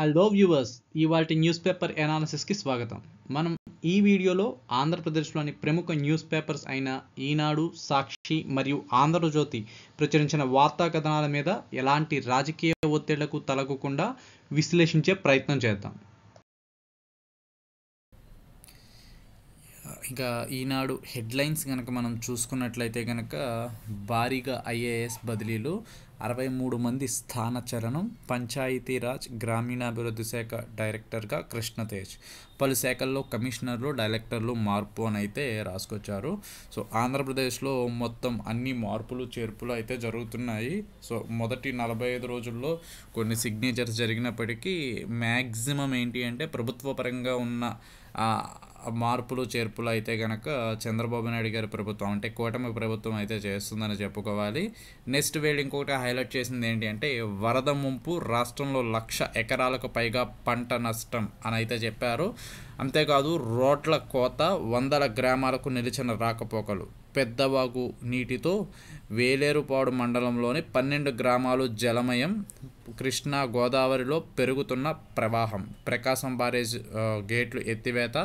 hello viewers ఇవాటి news paper ఎనాలిసిస్కి స్వాగతం మనం ఈ వీడియోలో ఆంధ్రప్రదేశ్లోని ప్రముఖ న్యూస్ పేపర్స్ అయిన ఈనాడు సాక్షి మరియు ఆంధ్రజ్యోతి ప్రచురించిన వార్తా కథనాల మీద ఎలాంటి రాజకీయ ఒత్తిళ్లకు తలగకుండా విశ్లేషించే ప్రయత్నం చేద్దాం ఇక ఈనాడు హెడ్లైన్స్ కనుక మనం చూసుకున్నట్లయితే కనుక భారీగా ఐఏఎస్ బదిలీలు అరవై మూడు మంది స్థానచలనం పంచాయతీరాజ్ గ్రామీణాభివృద్ధి శాఖ డైరెక్టర్గా కృష్ణతేజ్ పలు శాఖల్లో కమిషనర్లు డైరెక్టర్లు మార్పు అని అయితే రాసుకొచ్చారు సో ఆంధ్రప్రదేశ్లో మొత్తం అన్ని మార్పులు చేర్పులు అయితే జరుగుతున్నాయి సో మొదటి నలభై ఐదు రోజుల్లో కొన్ని సిగ్నేచర్స్ జరిగినప్పటికీ మ్యాక్సిమం ఏంటి అంటే ప్రభుత్వ పరంగా ఉన్న మార్పులు చేర్పులు అయితే కనుక చంద్రబాబు నాయుడు గారి ప్రభుత్వం అంటే కూటమి ప్రభుత్వం అయితే చేస్తుందని చెప్పుకోవాలి నెక్స్ట్ వీళ్ళు ఇంకొకటి హైలైట్ చేసింది ఏంటి అంటే వరద ముంపు రాష్ట్రంలో లక్ష ఎకరాలకు పైగా పంట నష్టం అని అయితే చెప్పారు అంతేకాదు రోడ్ల కోత వందల గ్రామాలకు నిలిచిన రాకపోకలు పెద్దవాగు నీటితో వేలేరుపాడు మండలంలోని పన్నెండు గ్రామాలు జలమయం కృష్ణా గోదావరిలో పెరుగుతున్న ప్రవాహం ప్రకాశం బారేజ్ గేట్లు ఎత్తివేత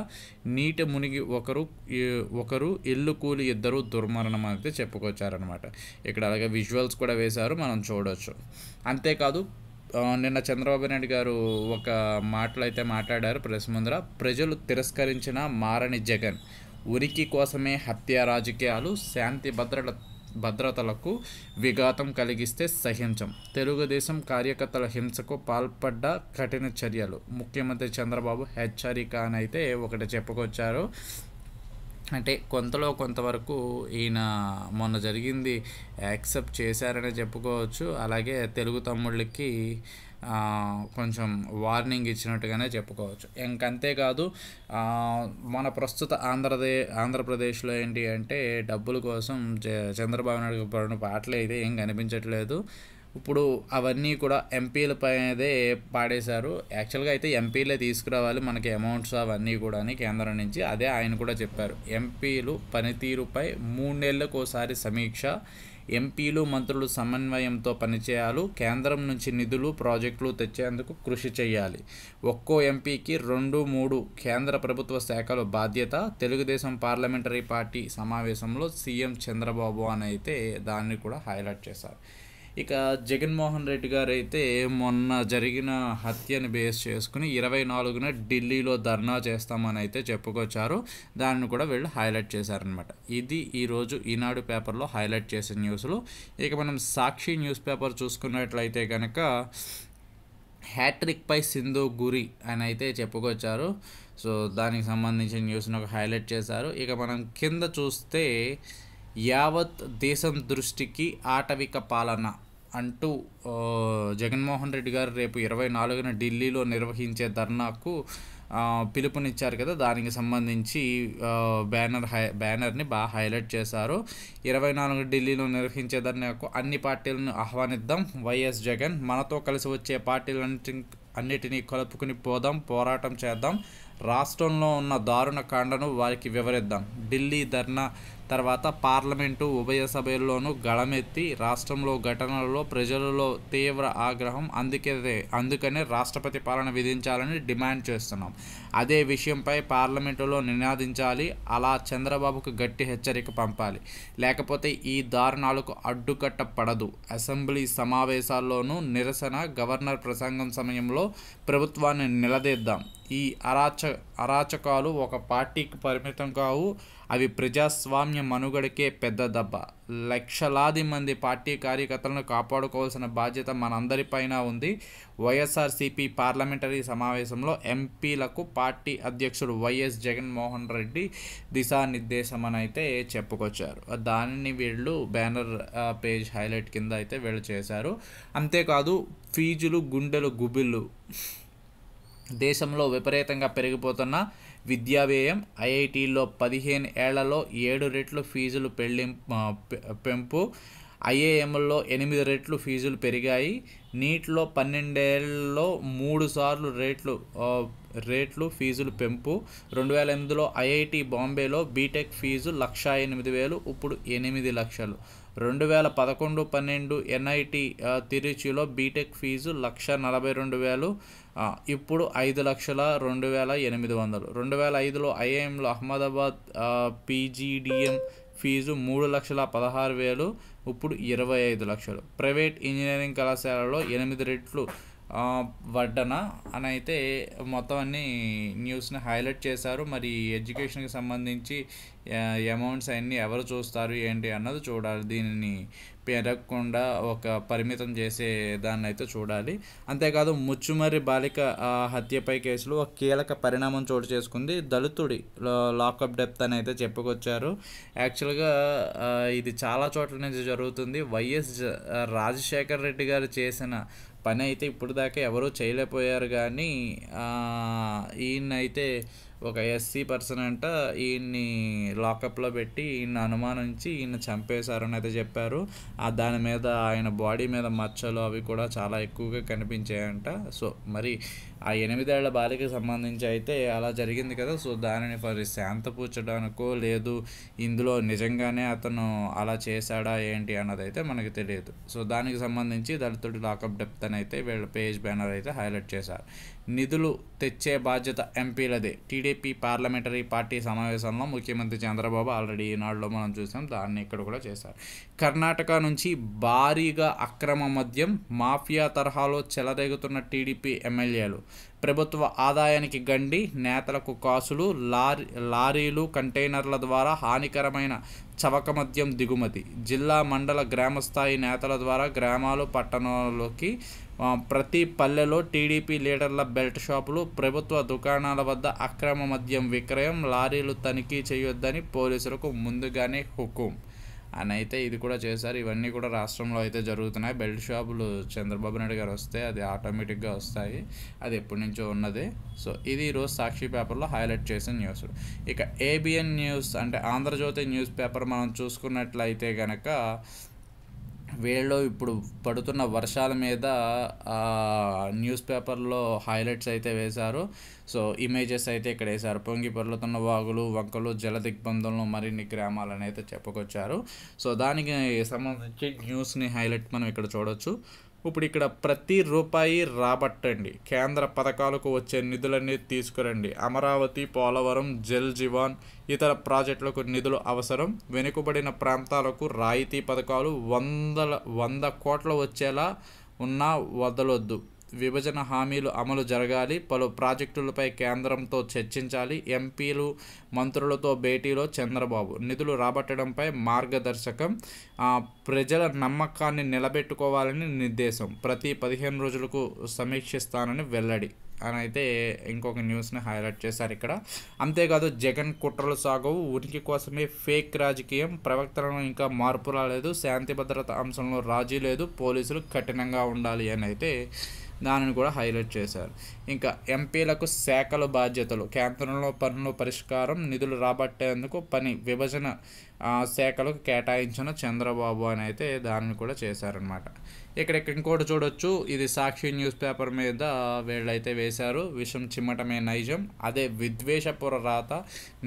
నీటి మునిగి ఒకరు ఒకరు ఇల్లు కూలి ఇద్దరు దుర్మరణం అయితే చెప్పుకొచ్చారనమాట ఇక్కడ అలాగే విజువల్స్ కూడా వేశారు మనం చూడవచ్చు అంతేకాదు నిన్న చంద్రబాబు నాయుడు గారు ఒక మాటలు అయితే మాట్లాడారు ప్రెస్ ముందర ప్రజలు తిరస్కరించిన మారని జగన్ ఉరికి కోసమే హత్య రాజకీయాలు శాంతి భద్రత భద్రతలకు విఘాతం కలిగిస్తే సహించం తెలుగుదేశం కార్యకర్తల హింసకు పాల్పడ్డ కఠిన చర్యలు ముఖ్యమంత్రి చంద్రబాబు హెచ్చరిక అని అయితే ఒకటి చెప్పుకొచ్చారు అంటే కొంతలో కొంతవరకు ఈయన మొన్న జరిగింది యాక్సెప్ట్ చేశారనే చెప్పుకోవచ్చు అలాగే తెలుగు తమ్ముళ్ళకి కొంచెం వార్నింగ్ ఇచ్చినట్టుగానే చెప్పుకోవచ్చు ఇంకంతేకాదు మన ప్రస్తుత ఆంధ్రదే ఆంధ్రప్రదేశ్లో ఏంటి అంటే డబ్బుల కోసం చంద్రబాబు నాయుడు పడిన పాటలు అయితే ఏం కనిపించట్లేదు ఇప్పుడు అవన్నీ కూడా పైనదే పాడేశారు యాక్చువల్గా అయితే ఎంపీలే తీసుకురావాలి మనకి అమౌంట్స్ అవన్నీ కూడా కేంద్రం నుంచి అదే ఆయన కూడా చెప్పారు ఎంపీలు పనితీరుపై మూడు నెలలకు ఒకసారి సమీక్ష ఎంపీలు మంత్రులు సమన్వయంతో పనిచేయాలి కేంద్రం నుంచి నిధులు ప్రాజెక్టులు తెచ్చేందుకు కృషి చేయాలి ఒక్కో ఎంపీకి రెండు మూడు కేంద్ర ప్రభుత్వ శాఖల బాధ్యత తెలుగుదేశం పార్లమెంటరీ పార్టీ సమావేశంలో సీఎం చంద్రబాబు అని అయితే దాన్ని కూడా హైలైట్ చేశారు ఇక జగన్మోహన్ రెడ్డి గారు అయితే మొన్న జరిగిన హత్యను బేస్ చేసుకుని ఇరవై నాలుగున ఢిల్లీలో ధర్నా చేస్తామని అయితే చెప్పుకొచ్చారు దాన్ని కూడా వీళ్ళు హైలైట్ చేశారనమాట ఇది ఈరోజు ఈనాడు పేపర్లో హైలైట్ చేసిన న్యూస్లు ఇక మనం సాక్షి న్యూస్ పేపర్ చూసుకున్నట్లయితే కనుక హ్యాట్రిక్పై సింధు గురి అని అయితే చెప్పుకొచ్చారు సో దానికి సంబంధించిన న్యూస్ని ఒక హైలైట్ చేశారు ఇక మనం కింద చూస్తే యావత్ దేశం దృష్టికి ఆటవిక పాలన అంటూ జగన్మోహన్ రెడ్డి గారు రేపు ఇరవై నాలుగున ఢిల్లీలో నిర్వహించే ధర్నాకు పిలుపునిచ్చారు కదా దానికి సంబంధించి బ్యానర్ హై బ్యానర్ని బాగా హైలైట్ చేశారు ఇరవై నాలుగు ఢిల్లీలో నిర్వహించే ధర్నాకు అన్ని పార్టీలను ఆహ్వానిద్దాం వైఎస్ జగన్ మనతో కలిసి వచ్చే పార్టీలన్నిటి అన్నిటినీ కలుపుకుని పోదాం పోరాటం చేద్దాం రాష్ట్రంలో ఉన్న దారుణ కాండను వారికి వివరిద్దాం ఢిల్లీ ధర్నా తర్వాత పార్లమెంటు ఉభయ సభల్లోనూ గళమెత్తి రాష్ట్రంలో ఘటనలలో ప్రజలలో తీవ్ర ఆగ్రహం అందుకే అందుకనే రాష్ట్రపతి పాలన విధించాలని డిమాండ్ చేస్తున్నాం అదే విషయంపై పార్లమెంటులో నినాదించాలి అలా చంద్రబాబుకు గట్టి హెచ్చరిక పంపాలి లేకపోతే ఈ దారుణాలకు అడ్డుకట్ట పడదు అసెంబ్లీ సమావేశాల్లోనూ నిరసన గవర్నర్ ప్రసంగం సమయంలో ప్రభుత్వాన్ని నిలదీద్దాం ఈ అరాచ అరాచకాలు ఒక పార్టీకి పరిమితం కావు అవి ప్రజాస్వామ్య మనుగడకే పెద్ద దెబ్బ లక్షలాది మంది పార్టీ కార్యకర్తలను కాపాడుకోవాల్సిన బాధ్యత మనందరిపైన ఉంది వైఎస్ఆర్సీపీ పార్లమెంటరీ సమావేశంలో ఎంపీలకు పార్టీ అధ్యక్షుడు వైఎస్ జగన్మోహన్ రెడ్డి దిశానిర్దేశం అని అయితే చెప్పుకొచ్చారు దానిని వీళ్ళు బ్యానర్ పేజ్ హైలైట్ కింద అయితే వీళ్ళు చేశారు అంతేకాదు ఫీజులు గుండెలు గుబిళ్ళు దేశంలో విపరీతంగా పెరిగిపోతున్న విద్యా వ్యయం ఐఐటీల్లో పదిహేను ఏళ్లలో ఏడు రెట్లు ఫీజులు పెళ్లి పెంపు ఐఏఎంలో ఎనిమిది రెట్లు ఫీజులు పెరిగాయి నీట్లో పన్నెండేళ్లలో మూడు సార్లు రేట్లు రేట్లు ఫీజులు పెంపు రెండు వేల ఎనిమిదిలో ఐఐటి బాంబేలో బీటెక్ ఫీజు లక్ష ఎనిమిది వేలు ఇప్పుడు ఎనిమిది లక్షలు రెండు వేల పదకొండు పన్నెండు ఎన్ఐటి తిరుచిలో బీటెక్ ఫీజు లక్ష నలభై రెండు వేలు ఇప్పుడు ఐదు లక్షల రెండు వేల ఎనిమిది వందలు రెండు వేల ఐదులో ఐఐఎంలో అహ్మదాబాద్ పీజీడిఎం ఫీజు మూడు లక్షల పదహారు వేలు ఇప్పుడు ఇరవై ఐదు లక్షలు ప్రైవేట్ ఇంజనీరింగ్ కళాశాలలో ఎనిమిది రెట్లు వడ్డన అని అయితే మొత్తం అన్ని న్యూస్ని హైలైట్ చేశారు మరి ఎడ్యుకేషన్కి సంబంధించి అమౌంట్స్ అన్నీ ఎవరు చూస్తారు ఏంటి అన్నది చూడాలి దీనిని పెరగకుండా ఒక పరిమితం చేసే దాన్ని అయితే చూడాలి అంతేకాదు ముచ్చుమరి బాలిక హత్యపై కేసులో ఒక కీలక పరిణామం చోటు చేసుకుంది దళితుడి లాకప్ డెప్త్ అని అయితే చెప్పుకొచ్చారు యాక్చువల్గా ఇది చాలా చోట్ల నుంచి జరుగుతుంది వైఎస్ రాజశేఖర్ రెడ్డి గారు చేసిన పని అయితే ఇప్పుడు దాకా ఎవరూ చేయలేకపోయారు కానీ ఈయనైతే ఒక ఎస్సీ పర్సన్ అంట ఈయన్ని లాకప్లో పెట్టి ఈయన్ని అనుమానించి ఈయన చంపేశారని అయితే చెప్పారు దాని మీద ఆయన బాడీ మీద మచ్చలు అవి కూడా చాలా ఎక్కువగా కనిపించాయంట సో మరి ఆ ఎనిమిదేళ్ల బాలికకు సంబంధించి అయితే అలా జరిగింది కదా సో దానిని మరి శాంతపూర్చడానికో లేదు ఇందులో నిజంగానే అతను అలా చేశాడా ఏంటి అన్నది అయితే మనకు తెలియదు సో దానికి సంబంధించి దళితుడి లాకప్ డెప్త్ అని అయితే వీళ్ళ పేజ్ బ్యానర్ అయితే హైలైట్ చేశారు నిధులు తెచ్చే బాధ్యత ఎంపీలదే టీడీ బీజేపీ పార్లమెంటరీ పార్టీ సమావేశంలో ముఖ్యమంత్రి చంద్రబాబు ఆల్రెడీ ఈనాడులో మనం చూసాం దాన్ని ఇక్కడ కూడా చేశారు కర్ణాటక నుంచి భారీగా అక్రమ మద్యం మాఫియా తరహాలో చెలరేగుతున్న టీడీపీ ఎమ్మెల్యేలు ప్రభుత్వ ఆదాయానికి గండి నేతలకు కాసులు లారీ లారీలు కంటైనర్ల ద్వారా హానికరమైన చవక మద్యం దిగుమతి జిల్లా మండల గ్రామస్థాయి నేతల ద్వారా గ్రామాలు పట్టణాల్లోకి ప్రతి పల్లెలో టీడీపీ లీడర్ల బెల్ట్ షాపులు ప్రభుత్వ దుకాణాల వద్ద అక్రమ మద్యం విక్రయం లారీలు తనిఖీ చేయొద్దని పోలీసులకు ముందుగానే హుకుం అని అయితే ఇది కూడా చేశారు ఇవన్నీ కూడా రాష్ట్రంలో అయితే జరుగుతున్నాయి బెల్ట్ షాపులు చంద్రబాబు నాయుడు గారు వస్తే అది ఆటోమేటిక్గా వస్తాయి అది ఎప్పటి నుంచో ఉన్నది సో ఇది ఈరోజు సాక్షి పేపర్లో హైలైట్ చేసిన న్యూస్ ఇక ఏబిఎన్ న్యూస్ అంటే ఆంధ్రజ్యోతి న్యూస్ పేపర్ మనం చూసుకున్నట్లయితే కనుక వీళ్ళలో ఇప్పుడు పడుతున్న వర్షాల మీద న్యూస్ పేపర్లో హైలైట్స్ అయితే వేశారు సో ఇమేజెస్ అయితే ఇక్కడ వేశారు పొంగి పర్లుతున్న వాగులు వంకలు జల దిగ్బంధంలో మరిన్ని గ్రామాలను అయితే చెప్పుకొచ్చారు సో దానికి సంబంధించి న్యూస్ని హైలైట్ మనం ఇక్కడ చూడొచ్చు ఇప్పుడు ఇక్కడ ప్రతి రూపాయి రాబట్టండి కేంద్ర పథకాలకు వచ్చే నిధులన్నీ తీసుకురండి అమరావతి పోలవరం జల్ జీవాన్ ఇతర ప్రాజెక్టులకు నిధులు అవసరం వెనుకబడిన ప్రాంతాలకు రాయితీ పథకాలు వందల వంద కోట్ల వచ్చేలా ఉన్నా వదలొద్దు విభజన హామీలు అమలు జరగాలి పలు ప్రాజెక్టులపై కేంద్రంతో చర్చించాలి ఎంపీలు మంత్రులతో భేటీలో చంద్రబాబు నిధులు రాబట్టడంపై మార్గదర్శకం ప్రజల నమ్మకాన్ని నిలబెట్టుకోవాలని నిర్దేశం ప్రతి పదిహేను రోజులకు సమీక్షిస్తానని వెల్లడి అని అయితే ఇంకొక న్యూస్ని హైలైట్ చేశారు ఇక్కడ అంతేకాదు జగన్ కుట్రలు సాగవు ఉనికి కోసమే ఫేక్ రాజకీయం ప్రవక్తలను ఇంకా మార్పు రాలేదు శాంతి భద్రత అంశంలో రాజీ లేదు పోలీసులు కఠినంగా ఉండాలి అని అయితే దానిని కూడా హైలైట్ చేశారు ఇంకా ఎంపీలకు శాఖల బాధ్యతలు కేంద్రంలో పనుల పరిష్కారం నిధులు రాబట్టేందుకు పని విభజన శాఖలకు కేటాయించిన చంద్రబాబు అని అయితే దానిని కూడా చేశారనమాట ఇక్కడ ఇంకోటి చూడొచ్చు ఇది సాక్షి న్యూస్ పేపర్ మీద వీళ్ళైతే వేశారు విషం చిమ్మటమే నైజం అదే విద్వేషపుర రాత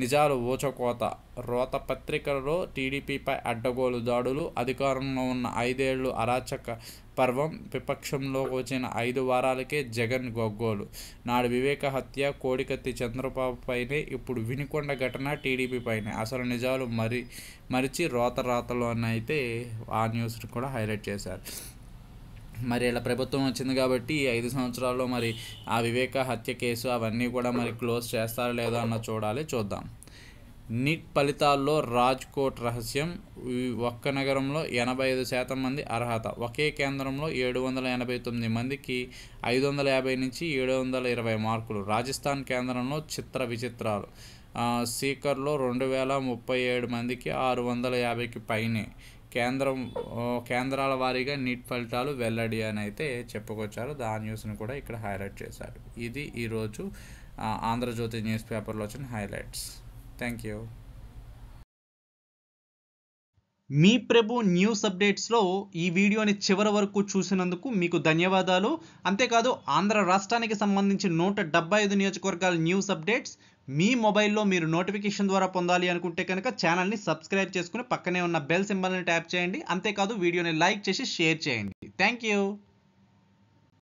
నిజాలు ఊచకోత రోత పత్రికలలో టీడీపీపై అడ్డగోలు దాడులు అధికారంలో ఉన్న ఐదేళ్లు అరాచక పర్వం విపక్షంలోకి వచ్చిన ఐదు వారాలకే జగన్ గొగ్గోలు నాడు వివేక హత్య కోడికత్తి చంద్రబాబు పైనే ఇప్పుడు వినికొండ ఘటన టీడీపీ పైనే అసలు నిజాలు మరి మరిచి రోత అయితే ఆ న్యూస్ని కూడా హైలైట్ చేశారు మరి ఇలా ప్రభుత్వం వచ్చింది కాబట్టి ఐదు సంవత్సరాల్లో మరి ఆ వివేక హత్య కేసు అవన్నీ కూడా మరి క్లోజ్ చేస్తారో లేదో అన్న చూడాలి చూద్దాం నీట్ ఫలితాల్లో రాజ్కోట్ రహస్యం ఒక్క నగరంలో ఎనభై ఐదు శాతం మంది అర్హత ఒకే కేంద్రంలో ఏడు వందల ఎనభై తొమ్మిది మందికి ఐదు వందల యాభై నుంచి ఏడు వందల ఇరవై మార్కులు రాజస్థాన్ కేంద్రంలో చిత్ర విచిత్రాలు సీకర్లో రెండు వేల ముప్పై ఏడు మందికి ఆరు వందల యాభైకి పైనే కేంద్రం కేంద్రాల వారీగా నీట్ ఫలితాలు వెల్లడి అని అయితే చెప్పుకొచ్చారు దాని న్యూస్ని కూడా ఇక్కడ హైలైట్ చేశారు ఇది ఈరోజు ఆంధ్రజ్యోతి న్యూస్ పేపర్లో వచ్చిన హైలైట్స్ థ్యాంక్ యూ మీ ప్రభు న్యూస్ అప్డేట్స్లో ఈ వీడియోని చివరి వరకు చూసినందుకు మీకు ధన్యవాదాలు అంతేకాదు ఆంధ్ర రాష్ట్రానికి సంబంధించి నూట డెబ్బై ఐదు నియోజకవర్గాల న్యూస్ అప్డేట్స్ మీ మొబైల్లో మీరు నోటిఫికేషన్ ద్వారా పొందాలి అనుకుంటే కనుక ఛానల్ని సబ్స్క్రైబ్ చేసుకుని పక్కనే ఉన్న బెల్ సింబల్ని ట్యాప్ చేయండి అంతేకాదు వీడియోని లైక్ చేసి షేర్ చేయండి థ్యాంక్ యూ